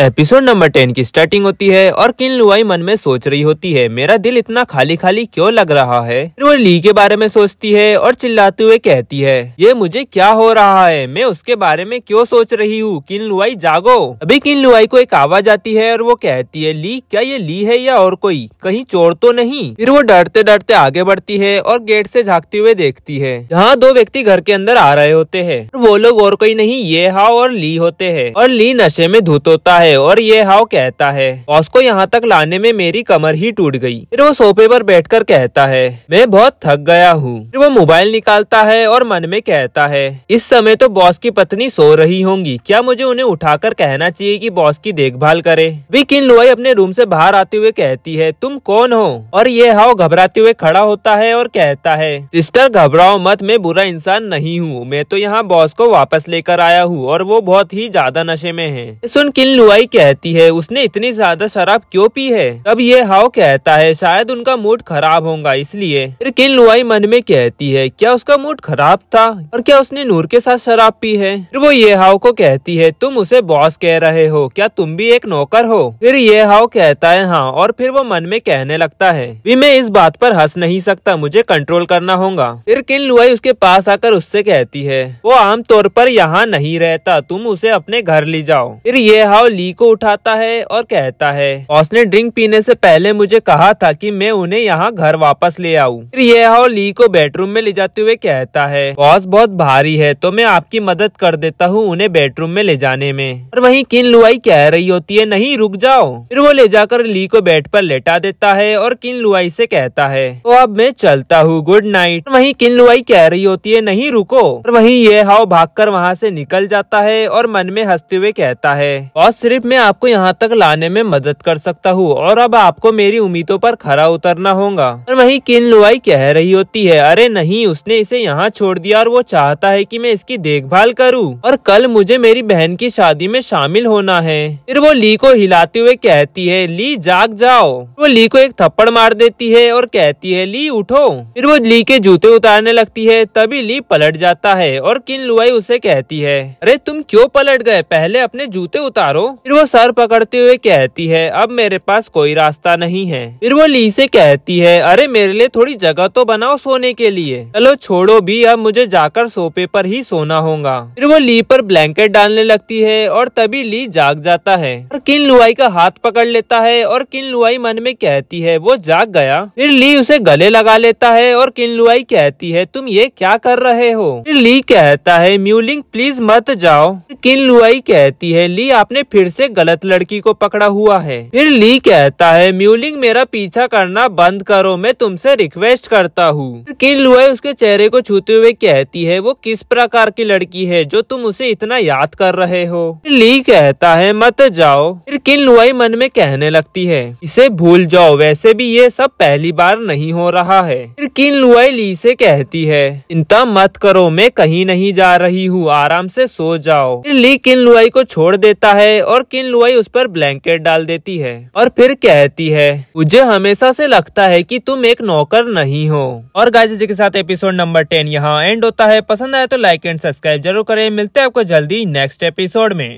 episode number ten की starting होती है और किन लुआई मन में सोच रही होती है मेरा दिल इतना खाली खाली क्यों लग रहा है फिर वो ली के बारे में सोचती है और चिल्लाते हुए कहती है ये मुझे क्या हो रहा है मैं उसके बारे में क्यों सोच रही हूँ किन लुआई जागो अभी किन लुआई को एक आवाज आती है और वो कहती है ली क्या ये ली है या और कोई कहीं चोर तो नहीं फिर वो डरते डरते आगे बढ़ती है और गेट से झाँकते हुए देखती है जहाँ दो व्यक्ति घर के अंदर आ रहे होते हैं वो लोग और कोई नहीं ये हा और ली होते है और ली नशे में धुत होता है है और ये हाव कहता है बॉस को यहाँ तक लाने में मेरी कमर ही टूट गई फिर वो सोफे पर बैठकर कहता है मैं बहुत थक गया हूँ फिर वो मोबाइल निकालता है और मन में कहता है इस समय तो बॉस की पत्नी सो रही होंगी क्या मुझे उन्हें उठाकर कहना चाहिए कि बॉस की देखभाल करे किन लोई अपने रूम से बाहर आते हुए कहती है तुम कौन हो और ये हाव घबराते हुए खड़ा होता है और कहता है सिस्टर घबराओ मत मैं बुरा इंसान नहीं हूँ मैं तो यहाँ बॉस को वापस लेकर आया हूँ और वो बहुत ही ज्यादा नशे में है सुन किन लुआई भाई कहती है उसने इतनी ज्यादा शराब क्यों पी है तब ये हाव कहता है शायद उनका मूड खराब होगा इसलिए फिर किन लुआई मन में कहती है क्या उसका मूड खराब था और क्या उसने नूर के साथ शराब पी है फिर वो ये हाव को कहती है तुम उसे बॉस कह रहे हो क्या तुम भी एक नौकर हो फिर ये हाव कहता है हाँ और फिर वो मन में कहने लगता है भी मैं इस बात पर हंस नहीं सकता मुझे कंट्रोल करना होगा फिर किन लुआई उसके पास आकर उससे कहती है वो आमतौर पर यहाँ नहीं रहता तुम उसे अपने घर ले जाओ फिर ये हाव ली को उठाता है और कहता है उसने ड्रिंक पीने से पहले मुझे कहा था कि मैं उन्हें यहाँ घर वापस ले आऊँ फिर ये हाउ ली को बेडरूम में ले जाते हुए कहता है बॉस बहुत भारी है तो मैं आपकी मदद कर देता हूँ उन्हें बेडरूम में ले जाने में और वही किन लुआई कह रही होती है नहीं रुक जाओ फिर वो ले जाकर ली को बेड पर लेटा देता है और किन लुआई से कहता है तो अब मैं चलता हूँ गुड नाइट वही किन लुआई कह रही होती है नहीं रुको और वहीं ये हाउ कर वहाँ से निकल जाता है और मन में हंसते हुए कहता है बॉस सिर्फ मैं आपको यहाँ तक लाने में मदद कर सकता हूँ और अब आपको मेरी उम्मीदों पर खरा उतरना होगा और वही किन लुआई कह रही होती है अरे नहीं उसने इसे यहाँ छोड़ दिया और वो चाहता है कि मैं इसकी देखभाल करूँ और कल मुझे मेरी बहन की शादी में शामिल होना है फिर वो ली को हिलाते हुए कहती है ली जाग जाओ वो ली को एक थप्पड़ मार देती है और कहती है ली उठो फिर वो ली के जूते उतारने लगती है तभी ली पलट जाता है और किन लुआई उसे कहती है अरे तुम क्यों पलट गए पहले अपने जूते उतारो फिर वो सर पकड़ते हुए कहती है अब मेरे पास कोई रास्ता नहीं है फिर वो ली से कहती है अरे मेरे लिए थोड़ी जगह तो बनाओ सोने के लिए चलो छोड़ो भी अब मुझे जाकर सोफे पर ही सोना होगा फिर वो ली पर ब्लैंकेट डालने लगती है और तभी ली जाग जाता है और किन लुआई का हाथ पकड़ लेता है और किन लुआई मन में कहती है वो जाग गया फिर ली उसे गले लगा लेता है और किन लुआई कहती है तुम ये क्या कर रहे हो फिर ली कहता है म्यूलिंग प्लीज मत जाओ किन लुआई कहती है ली आपने फिर से गलत लड़की को पकड़ा हुआ है फिर ली कहता है म्यूलिंग मेरा पीछा करना बंद करो मैं तुमसे रिक्वेस्ट करता हूँ किन लुए उसके चेहरे को छूते हुए कहती है वो किस प्रकार की लड़की है जो तुम उसे इतना याद कर रहे हो ली कहता है मत जाओ फिर किन लुआई मन में कहने लगती है इसे भूल जाओ वैसे भी ये सब पहली बार नहीं हो रहा है फिर किन लुआई ली से कहती है चिंता मत करो मैं कहीं नहीं जा रही हूँ आराम से सो जाओ फिर ली किन लुआई को छोड़ देता है और और लुआई उस पर ब्लैंकेट डाल देती है और फिर कहती है मुझे हमेशा से लगता है कि तुम एक नौकर नहीं हो और गाइज के साथ एपिसोड नंबर टेन यहाँ एंड होता है पसंद आया तो लाइक एंड सब्सक्राइब जरूर करें मिलते हैं आपको जल्दी नेक्स्ट एपिसोड में